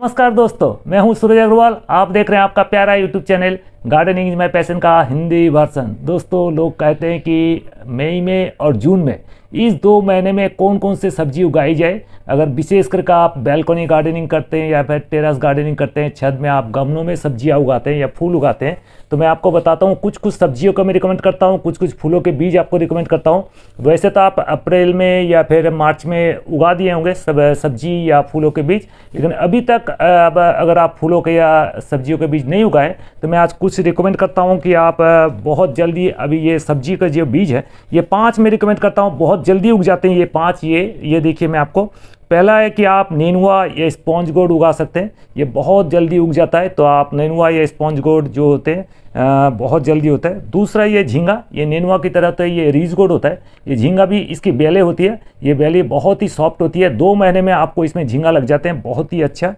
नमस्कार दोस्तों मैं हूं सूरज अग्रवाल आप देख रहे हैं आपका प्यारा YouTube channel gardening is my passion का हिंदी वर्सन दोस्तों लोग कहते हैं कि मई में और जून में इस दो महीने में कौन कौन से सब्जी उगाई जाए अगर विशेष करके आप बैल्कनी गार्डनिंग करते हैं या फिर टेरेस गार्डनिंग करते हैं छत में आप गमलों में सब्जियां उगाते हैं या फूल उगाते हैं तो मैं आपको बताता हूँ कुछ कुछ सब्जियों का मैं रिकमेंड करता हूँ कुछ कुछ फूलों के बीज आपको रिकमेंड करता हूँ वैसे तो आप अप्रैल में या फिर मार्च में उगा दिए होंगे सब सब्जी या फूलों के बीज लेकिन अभी तक अब अगर आप फूलों के या सब्जियों के बीज नहीं उगाए तो मैं आज कुछ से रिकमेंड करता हूँ कि आप बहुत जल्दी अभी ये सब्जी का जो बीज है ये पाँच में रिकमेंड करता हूँ बहुत जल्दी उग जाते हैं ये पाँच ये ये देखिए मैं आपको पहला है कि आप नेनुआ या स्पॉन्ज गोड उगा सकते हैं ये बहुत जल्दी उग जाता है तो आप नेनुआ या स्पॉन्ज गोड जो होते हैं बहुत जल्दी होता है दूसरा ये झींगा ये नेनुआ की तरह तो ये रीज गोड होता है ये झींगा भी इसकी बेले होती है ये बेले बहुत ही सॉफ्ट होती है दो महीने में आपको इसमें झींगा लग जाते हैं बहुत ही अच्छा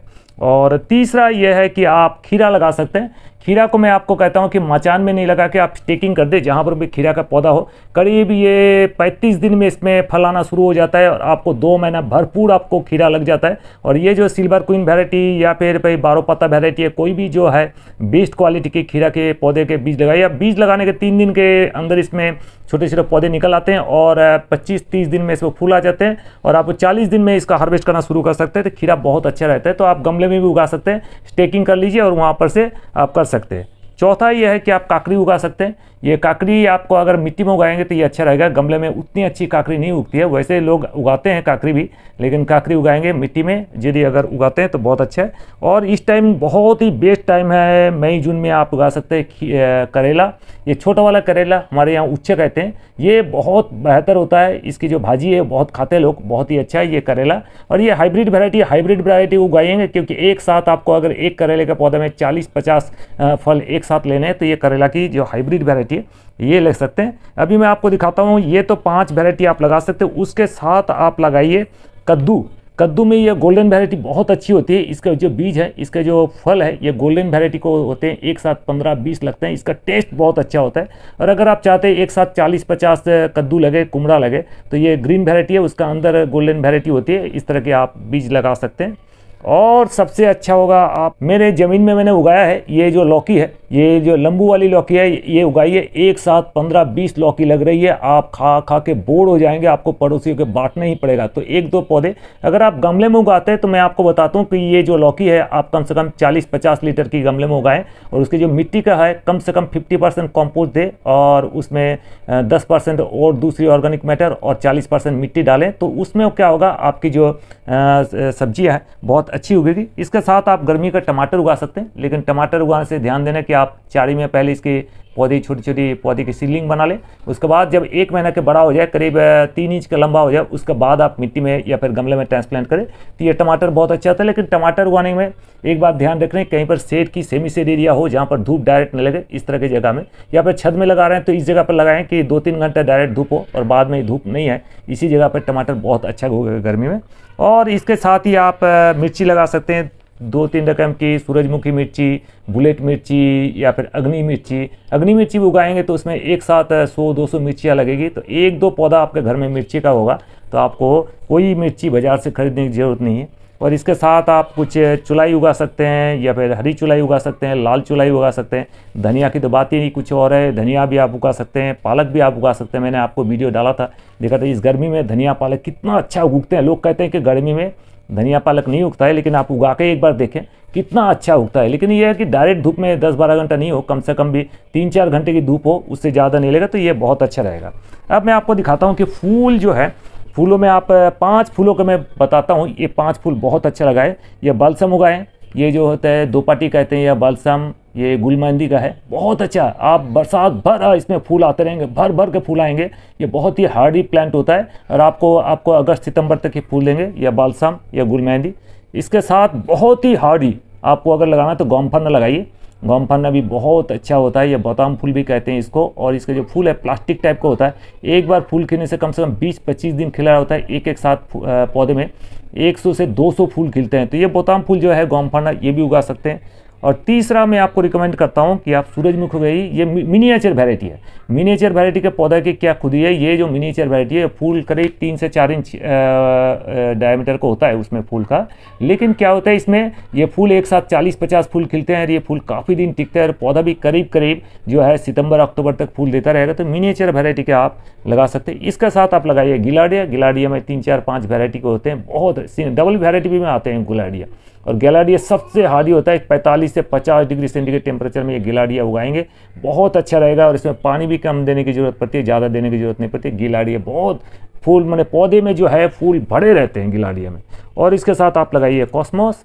और तीसरा यह है कि आप खीरा लगा सकते हैं खीरा को मैं आपको कहता हूँ कि मचान में नहीं लगा के आप स्टेकिंग कर दे जहाँ पर भी खीरा का पौधा हो करीब ये पैंतीस दिन में इसमें फल आना शुरू हो जाता है और आपको दो महीना भरपूर आपको खीरा लग जाता है और ये जो सिल्वर क्वीन वेराइटी या फिर भाई बारो पत्ता वेराइटी है कोई भी जो है बेस्ट क्वालिटी के खीरा के पौधे के बीज लगाइए या बीज लगाने के तीन दिन के अंदर इसमें छोटे छोटे पौधे निकल आते हैं और 25-30 दिन में इसमें फूल आ जाते हैं और आप 40 दिन में इसका हार्वेस्ट करना शुरू कर सकते हैं तो खीरा बहुत अच्छा रहता है तो आप गमले में भी उगा सकते हैं स्टेकिंग कर लीजिए और वहाँ पर से आप कर सकते सकते चौथा ये है कि आप काकड़ी उगा सकते हैं ये काकड़ी आपको अगर मिट्टी में उगाएंगे तो ये अच्छा रहेगा गमले में उतनी अच्छी काकड़ी नहीं उगती है वैसे लोग उगाते हैं काकड़ी भी लेकिन काकड़ी उगाएंगे मिट्टी में यदि अगर उगाते हैं तो बहुत अच्छा है और इस टाइम बहुत ही बेस्ट टाइम है मई जून में आप उगा सकते हैं करेला ये छोटा वाला करेला हमारे यहाँ उच्चे कहते हैं ये बहुत बेहतर होता है इसकी जो भाजी है बहुत खाते हैं लोग बहुत ही अच्छा है ये करेला और ये हाइब्रिड वैरायटी हाइब्रिड वेराइटी उगाएंगे क्योंकि एक साथ आपको अगर एक करेले के पौधे में चालीस पचास फल एक साथ लेने हैं तो ये करेला की जो हाइब्रिड वेराइटी है ये ले सकते हैं अभी मैं आपको दिखाता हूँ ये तो पाँच वेराइटी आप लगा सकते हो उसके साथ आप लगाइए कद्दू कद्दू में ये गोल्डन वेराइटी बहुत अच्छी होती है इसका जो बीज है इसका जो फल है ये गोल्डन वेराइटी को होते हैं एक साथ पंद्रह बीस लगते हैं इसका टेस्ट बहुत अच्छा होता है और अगर आप चाहते हैं एक साथ चालीस पचास कद्दू लगे कुमड़ा लगे तो ये ग्रीन वेराइटी है उसका अंदर गोल्डन वेराइटी होती है इस तरह के आप बीज लगा सकते हैं और सबसे अच्छा होगा आप मेरे ज़मीन में मैंने उगाया है ये जो लौकी है ये जो लंबू वाली लौकी है ये उगाई है एक साथ पंद्रह बीस लौकी लग रही है आप खा खा के बोर हो जाएंगे आपको पड़ोसियों के बांटना ही पड़ेगा तो एक दो पौधे अगर आप गमले में उगाते हैं तो मैं आपको बताता हूँ कि ये जो लौकी है आप कम से कम चालीस पचास लीटर की गमले में उगाएँ और उसकी जो मिट्टी का है कम से कम फिफ्टी परसेंट कॉम्पोस्ट दे और उसमें दस परसेंट और दूसरी ऑर्गेनिक मैटर और चालीस परसेंट मिट्टी डालें तो उसमें क्या होगा आपकी जो सब्जियाँ हैं बहुत बहुत अच्छी उगेगी इसके साथ आप गर्मी का टमाटर उगा सकते हैं लेकिन टमाटर उगाने से ध्यान देना कि आप चारी में पहले इसके पौधे छोटी छोटी पौधे की सीलिंग बना लें उसके बाद जब एक महीना के बड़ा हो जाए करीब तीन इंच का लंबा हो जाए उसके बाद आप मिट्टी में या फिर गमले में ट्रांसप्लांट करें तो ये टमाटर बहुत अच्छा होता है लेकिन टमाटर उगाने में एक बात ध्यान रख रहे हैं कहीं पर शेड की सेमी सेड एरिया हो जहाँ पर धूप डायरेक्ट न लगे इस तरह की जगह में या फिर छत में लगा रहे हैं तो इस जगह पर लगाएं कि दो तीन घंटे डायरेक्ट धूप हो और बाद में धूप नहीं है इसी जगह पर टमाटर बहुत अच्छा होगा गर्मी में और इसके साथ ही आप मिर्ची लगा सकते हैं दो तीन रकम की सूरजमुखी मिर्ची बुलेट मिर्ची या फिर अग्नि मिर्ची अग्नि मिर्ची भी उगाएंगे तो उसमें एक साथ 100-200 मिर्चियाँ लगेगी तो एक दो पौधा आपके घर में मिर्ची का होगा तो आपको कोई मिर्ची बाज़ार से खरीदने की ज़रूरत नहीं है और इसके साथ आप कुछ चुलाई उगा सकते हैं या फिर हरी चुलाई उगा सकते हैं लाल चुलाई उगा सकते हैं धनिया की तो बात ही नहीं कुछ और है धनिया भी आप उगा सकते हैं पालक भी आप उगा सकते हैं मैंने आपको वीडियो डाला था देखा था इस गर्मी में धनिया पालक कितना अच्छा उगते हैं लोग कहते हैं कि गर्मी में धनिया पालक नहीं उगता है लेकिन आप उगा के एक बार देखें कितना अच्छा उगता है लेकिन यह है कि डायरेक्ट धूप में दस बारह घंटा नहीं हो कम से कम भी तीन चार घंटे की धूप हो उससे ज़्यादा नहीं लेगा तो ये बहुत अच्छा रहेगा अब मैं आपको दिखाता हूँ कि फूल जो है फूलों में आप पांच फूलों का मैं बताता हूँ ये पांच फूल बहुत अच्छा लगाए ये बालसम उगाएँ ये जो होता है दोपाटी कहते हैं या बालसम ये गुलमंदी का है बहुत अच्छा आप बरसात भर इसमें फूल आते रहेंगे भर भर के फूल आएंगे ये बहुत ही हार्डी प्लांट होता है और आपको आपको अगस्त सितंबर तक ही फूल देंगे या बालसम या गुलमहंदी इसके साथ बहुत ही हार्डी आपको अगर लगाना है तो गोम्फर न लगाइए गम फरना भी बहुत अच्छा होता है ये बौताम फूल भी कहते हैं इसको और इसका जो फूल है प्लास्टिक टाइप का होता है एक बार फूल खिलने से कम से कम 20-25 दिन खिला होता है एक एक साथ पौधे में 100 से 200 फूल खिलते हैं तो ये बौताम फूल जो है गम फरना ये भी उगा सकते हैं और तीसरा मैं आपको रिकमेंड करता हूँ कि आप सूरजमुख हो गई ये मिनीचर वेराइटी है मिनीचर वेराइटी के पौधा की क्या खुदी है ये जो मिनीचर वेराइटी है फूल करीब तीन से चार इंच डायमीटर को होता है उसमें फूल का लेकिन क्या होता है इसमें ये फूल एक साथ चालीस पचास फूल खिलते हैं और ये फूल काफ़ी दिन टिकते हैं और पौधा भी करीब करीब जो है सितंबर अक्टूबर तक फूल देता रहेगा तो मिनीचर वेराइटी के आप लगा सकते हैं इसके साथ आप लगाइए गिलाडिया गिलाडिया में तीन चार पाँच वेराइटी के होते हैं बहुत डबल वेराइटी भी में आते हैं गुलाडिया और गैलाडिया सबसे हादी होता है 45 से 50 डिग्री सेंटीग्रेड टेम्परेचर में ये गिलाडिया उगाएंगे बहुत अच्छा रहेगा और इसमें पानी भी कम देने की जरूरत पड़ती है ज़्यादा देने की जरूरत नहीं पड़ती गिलाडिया बहुत फूल मैंने पौधे में जो है फूल भरे रहते हैं गिलाडिया में और इसके साथ आप लगाइए कॉस्मोस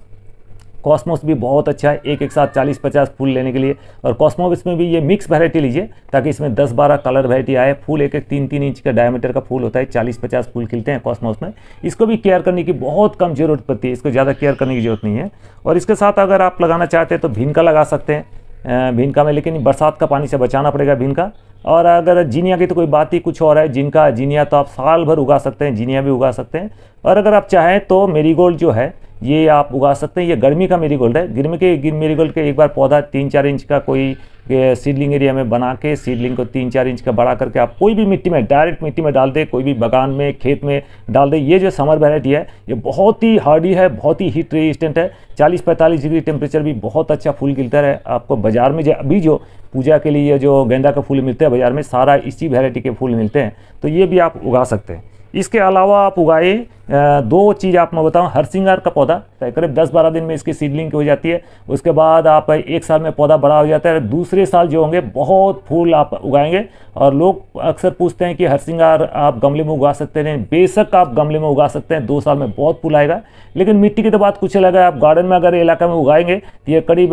कॉस्मोस भी बहुत अच्छा है एक एक साथ चालीस पचास फूल लेने के लिए और कॉस्मोस में भी ये मिक्स वैरायटी लीजिए ताकि इसमें दस बारह कलर वैरायटी आए फूल एक एक तीन तीन इंच का डायमीटर का फूल होता है चालीस पचास फूल खिलते हैं कॉस्मोस में इसको भी केयर करने की बहुत कम जरूरत पड़ती है इसको ज़्यादा केयर करने की जरूरत नहीं है और इसके साथ अगर आप लगाना चाहते हैं तो भिनका लगा सकते हैं भिनका में लेकिन बरसात का पानी से बचाना पड़ेगा भिनका और अगर जीनिया की तो कोई बात ही कुछ और है जिनका जीनिया तो आप साल भर उगा सकते हैं जीनिया भी उगा सकते हैं और अगर आप चाहें तो मेरीगोल्ड जो है ये आप उगा सकते हैं ये गर्मी का मेरीगोल्ड है गर्मी के मेरीगोल्ड के एक बार पौधा तीन चार इंच का कोई सीडलिंग एरिया में बना के सीडलिंग को तीन चार इंच का बड़ा करके आप कोई भी मिट्टी में डायरेक्ट मिट्टी में डाल दें कोई भी बगान में खेत में डाल दें ये जो समर वेराइटी है ये बहुत ही हार्डी है बहुत ही हीट रेजिस्टेंट है 40-45 डिग्री टेम्परेचर भी बहुत अच्छा फूल खिलता है आपको बाजार में जो अभी जो पूजा के लिए जो गेंदा का फूल मिलते हैं बाज़ार में सारा इसी वेराइटी के फूल मिलते हैं तो ये भी आप उगा सकते हैं इसके अलावा आप उगाए दो चीज़ आप मैं बताऊँ हर सिंगार का पौधा करीब दस बारह दिन में इसकी सीडलिंग हो जाती है उसके बाद आप एक साल में पौधा बड़ा हो जाता है दूसरे साल जो होंगे बहुत फूल आप उगाएंगे और लोग अक्सर पूछते हैं कि हर सिंगार आप गमले में उगा सकते हैं बेशक आप गमले में उगा सकते हैं दो साल में बहुत फूल आएगा लेकिन मिट्टी की तो बात कुछ अलग है आप गार्डन में अगर इलाका में उगाएंगे तो ये करीब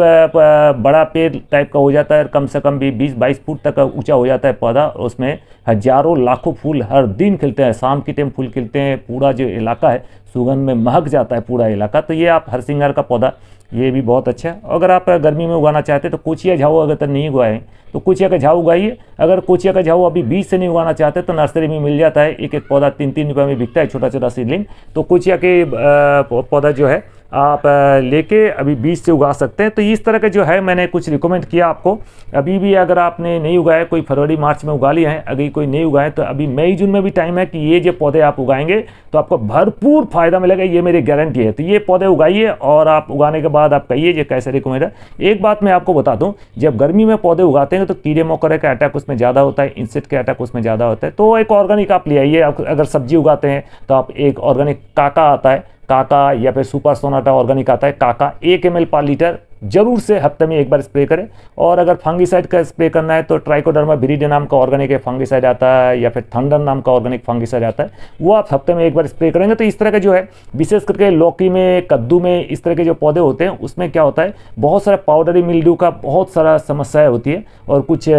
बड़ा पेड़ टाइप का हो जाता है कम से कम भी बीस बाईस फुट तक ऊँचा हो जाता है पौधा उसमें हजारों लाखों फूल हर दिन खिलते हैं शाम के के टाइम फूल खिलते हैं पूरा जो इलाका है सुगंध में महक जाता है पूरा इलाका तो ये आप हर सिंगार का पौधा ये भी बहुत अच्छा है अगर आप गर्मी में उगाना चाहते हैं तो कोचिया झाऊ अगर तक नहीं उगाए तो कोचिया का झाऊ उगाइए अगर कोचिया का झाऊ अभी बीज से नहीं उगाना चाहते तो नर्सरी में मिल जाता है एक एक पौधा तीन तीन रुपये में बिकता है छोटा छोटा सीडलिंग तो कोचिया के पौधा जो है आप लेके अभी बीज से उगा सकते हैं तो इस तरह का जो है मैंने कुछ रिकमेंड किया आपको अभी भी अगर आपने नहीं उगाया कोई फरवरी मार्च में उगा लिया है अगर कोई नहीं उगाए तो अभी मई जून में भी टाइम है कि ये जो पौधे आप उगाएंगे तो आपको भरपूर फायदा मिलेगा ये मेरी गारंटी है तो ये पौधे उगाइए और आप उगाने के बाद आप कहिए ये कैसे रिकमेंड है एक बात मैं आपको बता दूँ जब गर्मी में पौधे उगाते हैं तो कीड़े मकोड़े का अटैक उसमें ज़्यादा होता है इंसेक्ट के अटैक उसमें ज़्यादा होता है तो एक ऑर्गेनिक आप ले आइए अगर सब्जी उगाते हैं तो आप एक ऑर्गेनिक काका आता है टाटा या फिर सुपर सोनाटा ऑर्गेनिक आता है काका एक एम पर लीटर जरूर से हफ्ते में एक बार स्प्रे करें और अगर फंगिसाइड का स्प्रे करना है तो ट्राइकोडर्मा बिरीडे नाम का ऑर्गेनिक फंगिसाइड आता है या फिर थंडर नाम का ऑर्गेनिक फंगिसाइड आता है वो आप हफ्ते में एक बार स्प्रे करेंगे तो इस तरह का जो है विशेष करके लौकी में कद्दू में इस तरह के जो पौधे होते हैं उसमें क्या होता है बहुत सारा पाउडरी मिल्ड्यू का बहुत सारा समस्याएं होती है और कुछ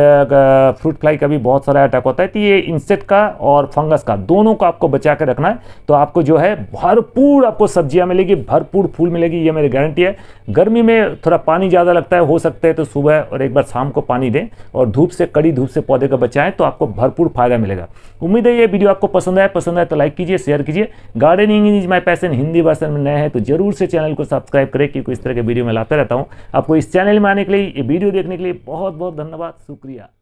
फ्रूट फ्लाई का भी बहुत सारा अटैक होता है तो ये इंसेक्ट का और फंगस का दोनों को आपको बचा के रखना है तो आपको जो है भरपूर आपको सब्जियाँ मिलेगी भरपूर फूल मिलेगी ये मेरी गारंटी है गर्मी में थोड़ा पानी ज़्यादा लगता है हो सकता है तो सुबह और एक बार शाम को पानी दें और धूप से कड़ी धूप से पौधे को बचाएं तो आपको भरपूर फायदा मिलेगा उम्मीद है ये वीडियो आपको पसंद आए पसंद आए तो लाइक कीजिए शेयर कीजिए gardening is my passion Hindi version में नए हैं तो जरूर से चैनल को सब्सक्राइब करें क्योंकि इस तरह के वीडियो मैं लाता रहता हूँ आपको इस चैनल में आने के लिए ये वीडियो देखने के लिए बहुत बहुत धन्यवाद शुक्रिया